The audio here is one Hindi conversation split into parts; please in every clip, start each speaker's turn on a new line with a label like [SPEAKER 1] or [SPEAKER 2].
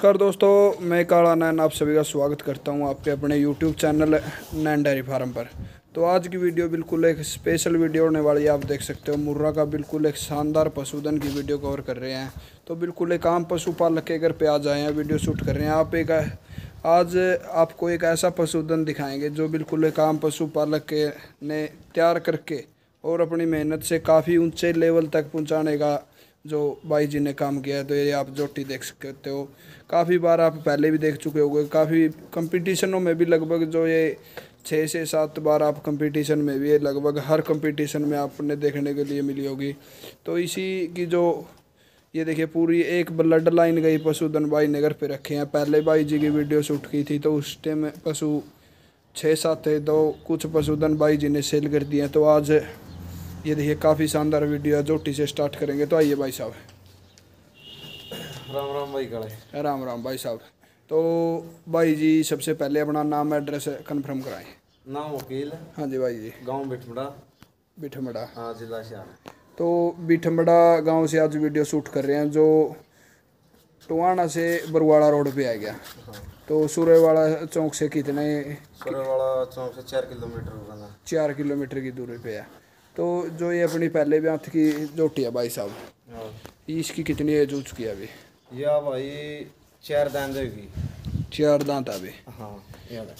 [SPEAKER 1] नमस्कार दोस्तों मैं काला नैन आप सभी का स्वागत करता हूं आपके अपने YouTube channel Nain dairy farm पर तो आज की वीडियो बिल्कुल एक स्पेशल वीडियो होने वाली है आप देख सकते हो मुर्रा का बिल्कुल एक शानदार पशुधन की वीडियो कवर कर रहे हैं तो बिल्कुल एक आम पशुपालक के घर पे आज आए हैं वीडियो शूट कर रहे हैं आप एक आज आपको एक ऐसा पशुधन दिखाएँगे जो बिल्कुल एक आम पशुपालक के ने तैयार करके और अपनी मेहनत से काफ़ी ऊँचे लेवल तक पहुँचाने का जो भाई जी ने काम किया है तो ये आप जोटी देख सकते हो तो काफ़ी बार आप पहले भी देख चुके होंगे काफ़ी कंपटीशनों में भी लगभग जो ये छः से सात बार आप कंपटीशन में भी लगभग हर कंपटीशन में आपने देखने के लिए मिली होगी तो इसी की जो ये देखिए पूरी एक ब्लड लाइन गई पशुधन भाई नगर पे रखे हैं पहले भाई जी की वीडियो शूट की थी तो उस टाइम पशु छः सात थे तो कुछ पशुधन भाई जी ने सेल कर दिए तो आज ये देखिए काफ़ी शानदार वीडियो है जोटी से स्टार्ट करेंगे तो आइए भाई साहब
[SPEAKER 2] राम राम भाई कड़े
[SPEAKER 1] राम राम भाई साहब तो भाई जी सबसे पहले अपना नाम एड्रेस कन्फर्म कराएं
[SPEAKER 2] नाम वकील हाँ जी भाई जी गांव बिठमड़ा बिठमड़ा हाँ जिला श्याम
[SPEAKER 1] तो बिठमड़ा गांव से आज वीडियो शूट कर रहे हैं जो टुवाना से बरवाड़ा रोड पे आ गया हाँ। तो सूर्यवाड़ा चौक से कितने
[SPEAKER 2] सूर्यवाड़ा चौक से चार किलोमीटर
[SPEAKER 1] चार किलोमीटर की दूरी पे है तो जो ये अपनी पहले हाथ की जोटी है भाई साहब हाँ। इसकी कितनी एज हो चुकी है अभी
[SPEAKER 2] या भाई चार दांत होगी
[SPEAKER 1] चार दांत अभी
[SPEAKER 2] हाँ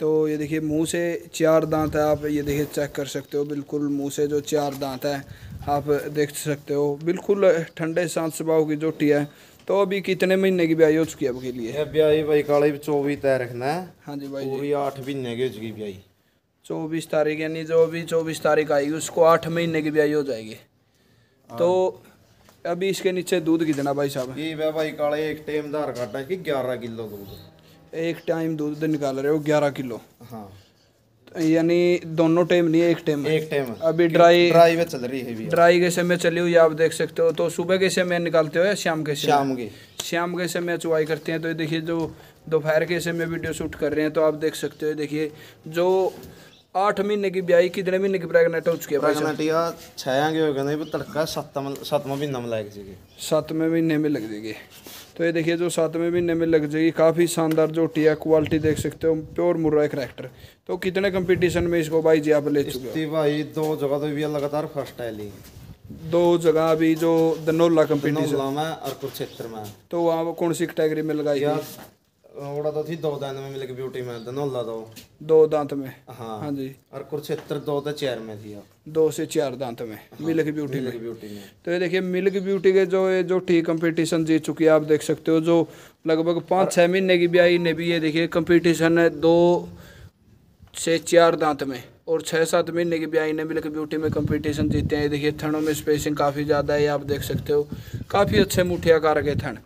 [SPEAKER 1] तो ये देखिए मुंह से चार दांत है आप ये देखिए चेक कर सकते हो बिल्कुल मुंह से जो चार दांत है आप देख सकते हो बिल्कुल ठंडे सांस स्वभाव की जोटी है तो अभी कितने महीने की ब्याई हो चुकी है आपके लिए ब्याई भाई काले चौबीस तय रखना है हाँ जी भाई
[SPEAKER 2] आठ महीने की हो चुकी ब्याई
[SPEAKER 1] चौबीस तारीख यानी जो भी चौबीस तारीख आएगी उसको आठ महीने की ब्याई हो जाएगी हाँ। तो अभी इसके नीचे दूध कितना भाई साहब
[SPEAKER 2] ये भाई काले एक टाइम धार काटा है कि ग्यारह किलो दूध एक
[SPEAKER 1] टाइम दूध निकाल रहे हो ग्यारह किलो हाँ तो यानी दोनों टाइम नहीं एक टाइम एक टाइम अभी ड्राई ड्राई
[SPEAKER 2] में चल रही है
[SPEAKER 1] ड्राई के समय चली हुई आप देख सकते हो तो सुबह के समय निकालते हो या शाम के शाम के शाम के समय चुवाई करते हैं तो ये देखिए जो दोपहर के समय वीडियो शूट कर रहे हैं तो आप देख सकते हो देखिए जो आठ महीने की ब्याई कितने महीने की प्रेगनेंट हो
[SPEAKER 2] चुकी है प्रेगनेंट सातवें महीने में लग जाएगी तो ये देखिए जो सातवें महीने में लग जाएगी
[SPEAKER 1] काफ़ी शानदार जो टिया क्वालिटी देख सकते हो प्योर मुर्रा करेक्टर तो कितने कंपटीशन में इसको भाई जी आप ले चुके भाई दो जगह तो भी लगातार फर्स्ट आई ली दो जगह अभी जो दनोला कंपटीशन
[SPEAKER 2] में और कुछ क्षेत्र में तो वहाँ कौन सी कैटेगरी में लगाई ਉਹੜਾ ਤਾਂ ਸੀ दो ਦੰਦ ਮੇ ਮਿਲ ਕੇ ਬਿਊਟੀ धनोला दो दो ਦੋ ਦੋ ਦੰਦ ਮੇ जी और कुरुक्षेत्र दो से चार ਚੇਅਰ ਮੇ दो से चार दांत में हाँ, मिलक ब्यूटी मिलक में ब्यूटी
[SPEAKER 1] में तो ये देखिए मिलक ब्यूटी के ਜੋ ये जो टी कंपटीशन जीत चुकी है आप देख सकते हो जो लगभग पाँच छः महीने की ब्याई ने भी ये देखिए कंपटीशन है दो से और छः सात महीने की ब्याई ने मिलकर ब्यूटी में कंपटीशन जीते हैं देखिए थनों में स्पेसिंग काफ़ी ज़्यादा है आप देख सकते हो काफ़ी अच्छे मुठिया कार के थन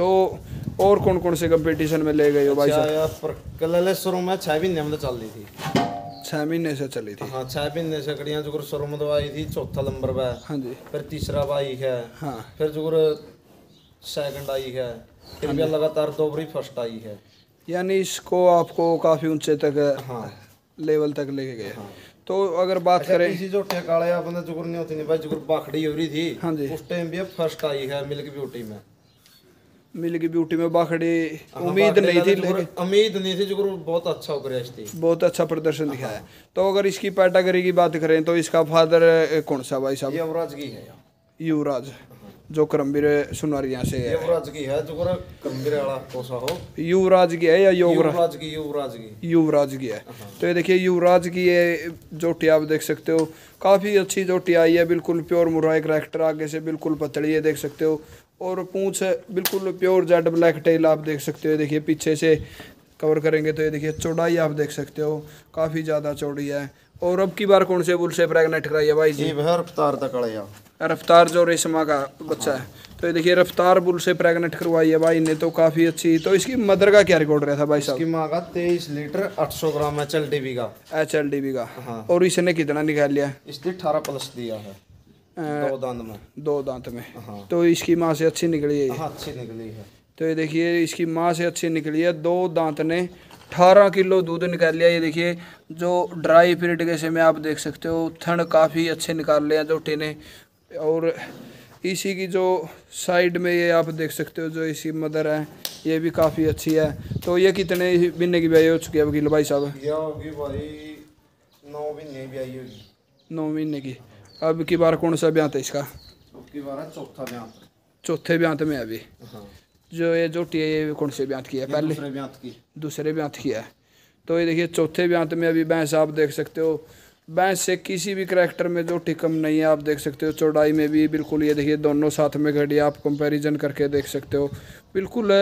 [SPEAKER 1] तो और कौन कौन से कंपटीशन में ले गए हो भाई अच्छा,
[SPEAKER 2] साहब कलेश्वर में छः महीने में चल रही थी
[SPEAKER 1] छः महीने से चली
[SPEAKER 2] थी हाँ छह महीने से कड़ियाँ जुगर में आई थी चौथा नंबर पे हाँ जी फिर तीसरा बाई है हाँ फिर जुगर सेकंड आई है फिर हाँ लगातार दो बारी फर्स्ट आई है यानी इसको
[SPEAKER 1] आपको काफ़ी ऊंचे तक हाँ लेवल तक लेके गए हाँ।
[SPEAKER 2] तो अगर बात अच्छा, करें इसी जो ठेकाले आपने जुगुर नहीं होती नहीं भाई जुगुर बाखड़ी हो रही थी हाँ जी उस टाइम भी फर्स्ट आई है मिल्क ब्यूटी में मिल गई ब्यूटी में बाखड़े हाँ, उम्मीद नहीं थी उम्मीद नहीं
[SPEAKER 1] थी जो बहुत अच्छा होकर बहुत अच्छा प्रदर्शन दिखाया हाँ। तो अगर इसकी पैटागरी की बात करें तो इसका फादर कौन सा भाई साहब युवराज की है युवराज जो करमबीर सुनारिया से
[SPEAKER 2] युवराज की है जो करमबीर कोसा हो युवराज की है या युवराज की युवराज की
[SPEAKER 1] युवराज की है हाँ। तो ये देखिए युवराज की ये जोटी आप देख सकते हो काफ़ी अच्छी जोटी आई है बिल्कुल प्योर मुराई करेक्टर आगे से बिल्कुल पतली है देख सकते हो और पूछ बिल्कुल प्योर जेड ब्लैक टेल आप देख सकते हो देखिए पीछे से कवर करेंगे तो ये देखिए चौड़ाई आप देख सकते हो काफ़ी ज़्यादा चौड़ी है और अब की बार कौन से बुल से प्रेगनेंट कराई है भाई जी
[SPEAKER 2] रफ्तार तक
[SPEAKER 1] रफ्तार जो रेशमा का बच्चा हाँ। है तो ये देखिए रफ्तार बुल से प्रेगनेंट करवाई है भाई ने तो काफ़ी अच्छी तो इसकी मदर का क्या रिकॉर्ड रहा था भाई साहब
[SPEAKER 2] माँ का तेईस लीटर सौ gram H L D B का एच एल डी बी का हाँ।
[SPEAKER 1] और इसने कितना निकाल लिया
[SPEAKER 2] इसने अठारह प्लस दिया है दो दांत में दो दांत में हाँ।
[SPEAKER 1] तो इसकी माँ से अच्छी निकली है हाँ, अच्छी निकली है तो ये
[SPEAKER 2] देखिए इसकी माँ से अच्छी निकली
[SPEAKER 1] है दो दांत ने अठारह किलो दूध निकाल लिया ये देखिए जो ड्राई पीरियड के समय आप देख सकते हो थन काफ़ी अच्छे निकाल लिया हैं जो टेने और इसी की जो साइड में ये आप देख सकते हो जो इसी मदर है ये भी काफ़ी अच्छी है तो ये कितने महीने की ब्याई हो चुकी है वकील भाई साहब
[SPEAKER 2] ये होगी भाई नौ महीने की ब्याई होगी
[SPEAKER 1] नौ महीने की अब की बार कौन सा ब्यांत है इसका
[SPEAKER 2] चौथा ब्यांत
[SPEAKER 1] चौथे ब्यांत में अभी हाँ। जो ये जोटी है ये कौन से ब्यांत की है पहले दूसरे ब्यांत की है तो ये देखिए चौथे ब्यांत तो में अभी भैंस आप देख सकते हो भैंस से किसी भी करेक्टर में जो कम नहीं है आप देख सकते हो चौड़ाई में भी बिल्कुल ये देखिए दोनों साथ में घड़ी आप कंपेरिजन करके देख सकते हो बिल्कुल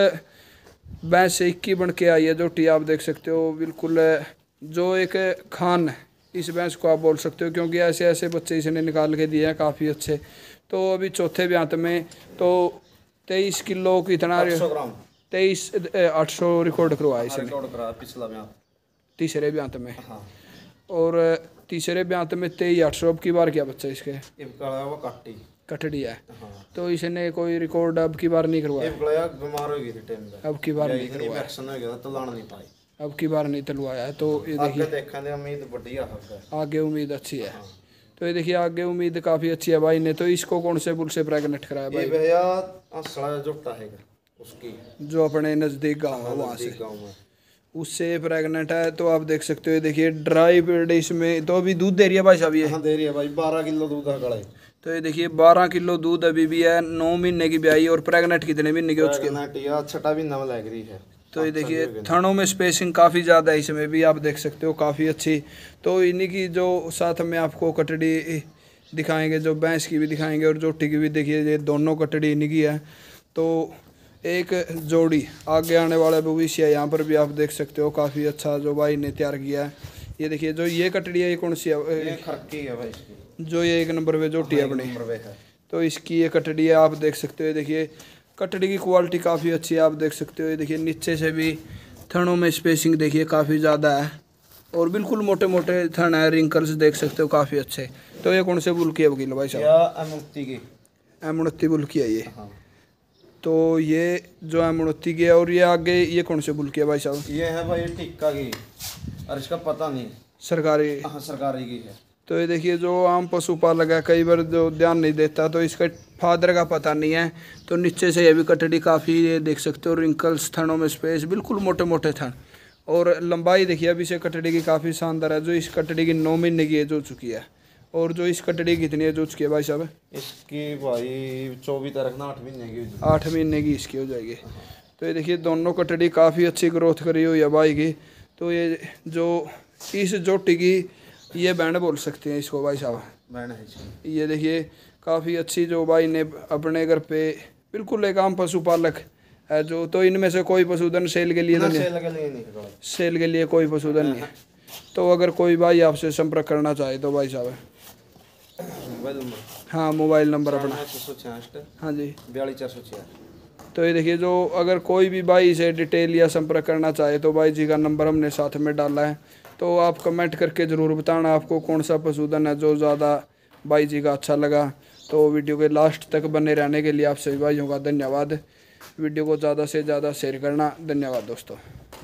[SPEAKER 1] भैंस से इक्की बन के आई है जो आप देख सकते हो बिल्कुल जो एक खान इस बैंस को आप बोल सकते हो क्योंकि ऐसे ऐसे बच्चे इसने निकाल के दिए हैं काफ़ी अच्छे तो अभी चौथे ब्यांत तो में तो तेईस किलो कितना तेईस आठ सौ रिकॉर्ड करवाया इसने पिछला तीसरे ब्यांत तो में हाँ। और तीसरे ब्यांत तो में तेईस आठ सौ अब की बार क्या बच्चा
[SPEAKER 2] इसके
[SPEAKER 1] कटड़ी है हाँ। तो इसने कोई रिकॉर्ड अब की बार नहीं करवाया
[SPEAKER 2] अब की बार नहीं करवाया
[SPEAKER 1] अब की बार नहीं तलवाया है तो ये देखिए
[SPEAKER 2] उम्मीद बढ़िया
[SPEAKER 1] आगे उम्मीद अच्छी है तो ये देखिए आगे उम्मीद काफी अच्छी है भाई ने तो इसको कौन से बुल से प्रेगनेंट कराया भाई
[SPEAKER 2] भैया जो उसकी
[SPEAKER 1] जो अपने नजदीक गाँव है वहाँ से उससे प्रेग्नेंट है तो आप देख सकते हो देखिए ड्राई पेड इसमें तो अभी दूध दे रही है भाई साहब ये हाँ, दे रही है भाई बारह किलो दूध है कड़ाई तो ये देखिए बारह किलो दूध अभी भी है नौ महीने की ब्याई और प्रेग्नेंट कितने महीने की
[SPEAKER 2] उसके छठा भी में लग रही है तो ये हाँ, देखिए थनों में स्पेसिंग
[SPEAKER 1] काफ़ी ज़्यादा है इसमें भी आप देख सकते हो काफ़ी अच्छी तो इन्हीं की जो साथ में आपको कटड़ी दिखाएंगे जो भैंस की भी दिखाएंगे और जोटी की भी देखिए ये दोनों कटड़ी इन्हीं की है तो एक जोड़ी आगे आने वाला भविष्य है यहाँ पर भी आप देख सकते हो काफ़ी अच्छा जो भाई ने तैयार किया है ये देखिए जो ये कटड़ी है ये कौन सी है, भाई जो ये एक नंबर पे जोटी है अपनी तो इसकी ये कटड़ी है आप देख सकते हो देखिए कटड़ी की क्वालिटी काफ़ी अच्छी है आप देख सकते हो ये देखिए नीचे से भी थनों में स्पेसिंग देखिए काफ़ी ज़्यादा है और बिल्कुल मोटे मोटे थन है रिंकल्स देख सकते हो काफ़ी अच्छे तो ये कौन से बुल की है वकील भाई साहब अमुत्ती की अमुत्ती बुल की है ये हाँ। तो ये जो अमुत्ती की है और ये आगे ये कौन से बुल की है भाई साहब ये है भाई
[SPEAKER 2] टिक्का की और इसका पता नहीं सरकारी हाँ सरकारी की है
[SPEAKER 1] तो ये देखिए जो आम पशुपालक है कई बार जो ध्यान नहीं देता तो इसका फादर का पता नहीं है तो नीचे से ये भी कटड़ी काफ़ी ये देख सकते हो रिंकल्स थनों में स्पेस बिल्कुल मोटे मोटे थन और लंबाई देखिए अभी से कटड़ी की काफ़ी शानदार है जो इस कटड़ी की नौ महीने की एज हो चुकी है और जो इस कटड़ी की कितनी एज हो चुकी है भाई साहब
[SPEAKER 2] इसकी भाई चौबीस तारीख ना आठ महीने की आठ महीने की इसकी हो जाएगी
[SPEAKER 1] तो ये देखिए दोनों कटड़ी काफ़ी अच्छी ग्रोथ करी हुई है भाई की तो ये जो इस जोटी की ये बैंड बोल सकते हैं इसको भाई साहब बैंड है ये देखिए काफ़ी अच्छी जो भाई ने अपने घर पे बिल्कुल एक आम पशुपालक है जो तो इनमें से कोई पशुधन सेल के लिए तो
[SPEAKER 2] नहीं
[SPEAKER 1] सेल के लिए कोई पशुधन नहीं तो अगर कोई भाई आपसे संपर्क करना चाहे तो भाई साहब हाँ मोबाइल नंबर अपना
[SPEAKER 2] हाँ जी बयालीस चार सौ
[SPEAKER 1] तो ये देखिए जो अगर कोई भी भाई इसे डिटेल या संपर्क करना चाहे तो भाई जी का नंबर हमने साथ में डाला है तो आप कमेंट करके ज़रूर बताना आपको कौन सा पशुधन है जो ज़्यादा भाई जी का अच्छा लगा तो वीडियो के लास्ट तक बने रहने के लिए आप सभी भाइयों का धन्यवाद वीडियो को ज़्यादा से ज़्यादा शेयर करना धन्यवाद दोस्तों